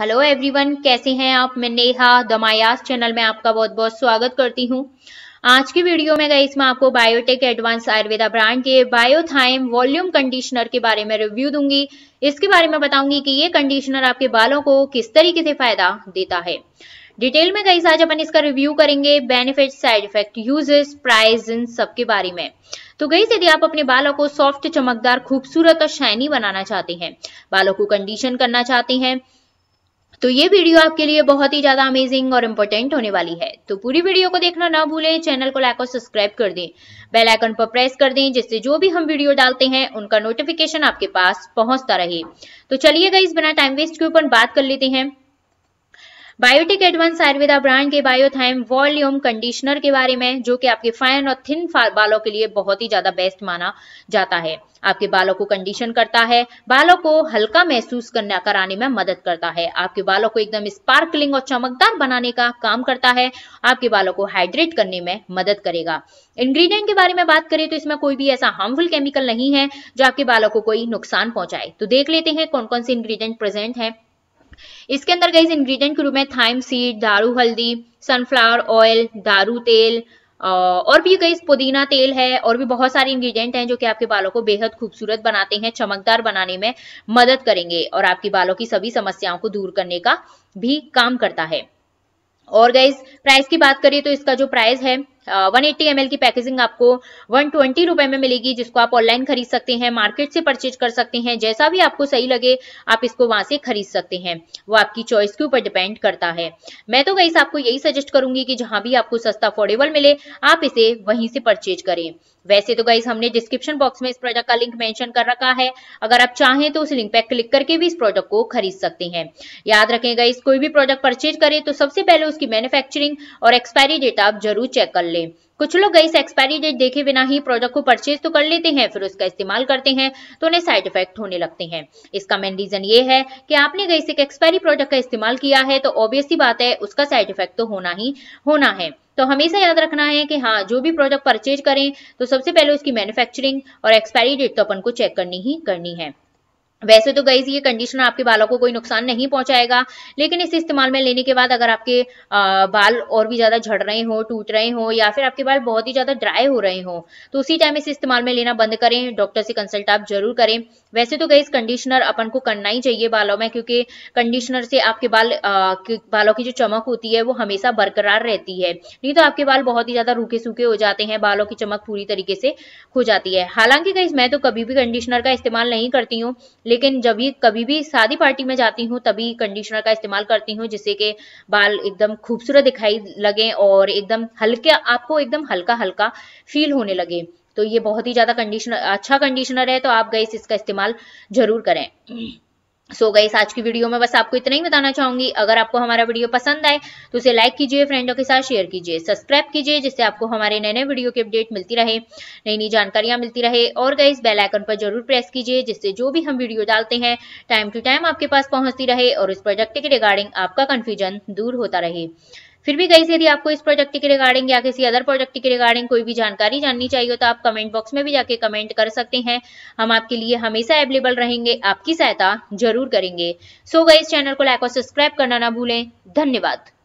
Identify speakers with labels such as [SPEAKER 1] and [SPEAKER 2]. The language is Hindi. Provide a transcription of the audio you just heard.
[SPEAKER 1] हेलो एवरीवन कैसे हैं आप मैं नेहा दमायास चैनल में आपका बहुत बहुत स्वागत करती हूं आज की वीडियो में गई इसमें आपको बायोटेक एडवांस आयुर्वेदा ब्रांड के बायोथाइम वॉल्यूम कंडीशनर के बारे में रिव्यू दूंगी इसके बारे में बताऊंगी कि ये कंडीशनर आपके बालों को किस तरीके से फायदा देता है डिटेल में गई आज अपन इसका रिव्यू करेंगे benefit side effect uses price इन सब के बारे में तो गई यदि आप अपने बालों को सॉफ्ट चमकदार खूबसूरत और शाइनी बनाना चाहते हैं बालों को कंडीशन करना चाहते हैं तो ये वीडियो आपके लिए बहुत ही ज्यादा अमेजिंग और इम्पोर्टेंट होने वाली है तो पूरी वीडियो को देखना ना भूलें चैनल को लाइक और सब्सक्राइब कर दें बेल आइकन पर प्रेस कर दें जिससे जो भी हम वीडियो डालते हैं उनका नोटिफिकेशन आपके पास पहुंचता रहे तो चलिए गई बिना टाइम वेस्ट के ऊपर बात कर लेते हैं बायोटिक एडवांस आयुर्वेदा ब्रांड के बायोथाइम वॉल्यूम कंडीशनर के बारे में जो कि आपके फाइन और थिन बालों के लिए बहुत ही ज्यादा बेस्ट माना जाता है आपके बालों को कंडीशन करता है बालों को हल्का महसूस करना कराने में मदद करता है आपके बालों को एकदम स्पार्कलिंग और चमकदार बनाने का काम करता है आपके बालों को हाइड्रेट करने में मदद करेगा इंग्रेडिएंट के बारे में बात करें तो इसमें कोई भी ऐसा हार्मफुल केमिकल नहीं है जो आपके बालों को कोई नुकसान पहुंचाए तो देख लेते हैं कौन कौन से इंग्रीडियंट प्रेजेंट है इसके अंदर गई इंग्रेडिएंट के रूप में थाइम सीड दारू हल्दी सनफ्लावर ऑयल दारू तेल और भी गई पुदीना तेल है और भी बहुत सारे इंग्रेडिएंट हैं जो कि आपके बालों को बेहद खूबसूरत बनाते हैं चमकदार बनाने में मदद करेंगे और आपके बालों की सभी समस्याओं को दूर करने का भी काम करता है और गई प्राइस की बात करें तो इसका जो प्राइस है वन एट्टी एम की पैकेजिंग आपको वन ट्वेंटी रुपए में मिलेगी जिसको आप ऑनलाइन खरीद सकते हैं मार्केट से परचेज कर सकते हैं जैसा भी आपको सही लगे आप इसको वहां से खरीद सकते हैं वो आपकी चॉइस के ऊपर डिपेंड करता है मैं तो गई आपको यही सजेस्ट करूंगी कि जहां भी आपको सस्ता अफोर्डेबल मिले आप इसे वहीं से परचेज करें वैसे तो गाइस हमने डिस्क्रिप्शन बॉक्स में इस प्रोडक्ट का लिंक मेंशन कर रखा है अगर आप चाहें तो उस लिंक पर क्लिक करके भी इस प्रोडक्ट को खरीद सकते हैं याद रखें गाइस कोई भी प्रोडक्ट परचेज करें तो सबसे पहले उसकी मैन्युफैक्चरिंग और एक्सपायरी डेट आप जरूर चेक कर लें ले कुछ लोग गई एक्सपायरी डेट देखे बिना ही प्रोडक्ट को परचेज तो कर लेते हैं फिर उसका इस्तेमाल करते हैं तो उन्हें साइड इफेक्ट होने लगते हैं इसका मेन रीजन ये है कि आपने गई से एक्सपायरी प्रोडक्ट का इस्तेमाल किया है तो ऑब्वियसली बात है उसका साइड इफेक्ट तो होना ही होना है तो हमेशा याद रखना है कि हाँ जो भी प्रोडक्ट परचेज करें तो सबसे पहले उसकी मैन्युफैक्चरिंग और एक्सपायरी डेट तो अपन को चेक करनी ही करनी है वैसे तो गई ये कंडीशनर आपके बालों को कोई नुकसान नहीं पहुंचाएगा लेकिन इसे इस्तेमाल में लेने के बाद अगर आपके बाल और भी ज़्यादा झड़ रहे हो टूट रहे हो या फिर आपके बाल बहुत ही ज़्यादा ड्राई हो रहे हो तो उसी टाइम इसे इस्तेमाल में लेना बंद करें डॉक्टर से कंसल्ट आप जरूर करें वैसे तो गई कंडीशनर अपन को करना ही चाहिए बालों में क्योंकि कंडीशनर से आपके बाल बालों की जो चमक होती है वो हमेशा बरकरार रहती है नहीं तो आपके बाल बहुत ही ज़्यादा रूखे सूखे हो जाते हैं बालों की चमक पूरी तरीके से खो जाती है हालांकि गई मैं तो कभी भी कंडीशनर का इस्तेमाल नहीं करती हूँ लेकिन जब भी कभी भी शादी पार्टी में जाती हूँ तभी कंडीशनर का इस्तेमाल करती हूँ जिससे कि बाल एकदम खूबसूरत दिखाई लगे और एकदम हल्के आपको एकदम हल्का हल्का फील होने लगे तो ये बहुत ही ज़्यादा कंडीशनर अच्छा कंडीशनर है तो आप गैस इसका इस्तेमाल ज़रूर करें सो so गई आज की वीडियो में बस आपको इतना ही बताना चाहूंगी अगर आपको हमारा वीडियो पसंद आए तो उसे लाइक कीजिए फ्रेंडों के साथ शेयर कीजिए सब्सक्राइब कीजिए जिससे आपको हमारे नए नए वीडियो की अपडेट मिलती रहे नई नई जानकारियां मिलती रहे और गई बेल आइकन पर जरूर प्रेस कीजिए जिससे जो भी हम वीडियो डालते हैं टाइम टू टाइम आपके पास पहुंचती रहे और इस प्रोजेक्ट के रिगार्डिंग आपका कन्फ्यूजन दूर होता रहे फिर भी से यदि आपको इस प्रोजेक्ट के रिगार्डिंग या किसी अदर प्रोजेक्ट के रिगार्डिंग कोई भी जानकारी जाननी चाहिए तो आप कमेंट बॉक्स में भी जाके कमेंट कर सकते हैं हम आपके लिए हमेशा अवेलेबल रहेंगे आपकी सहायता जरूर करेंगे सो so गाइज चैनल को लाइक और सब्सक्राइब करना ना भूलें धन्यवाद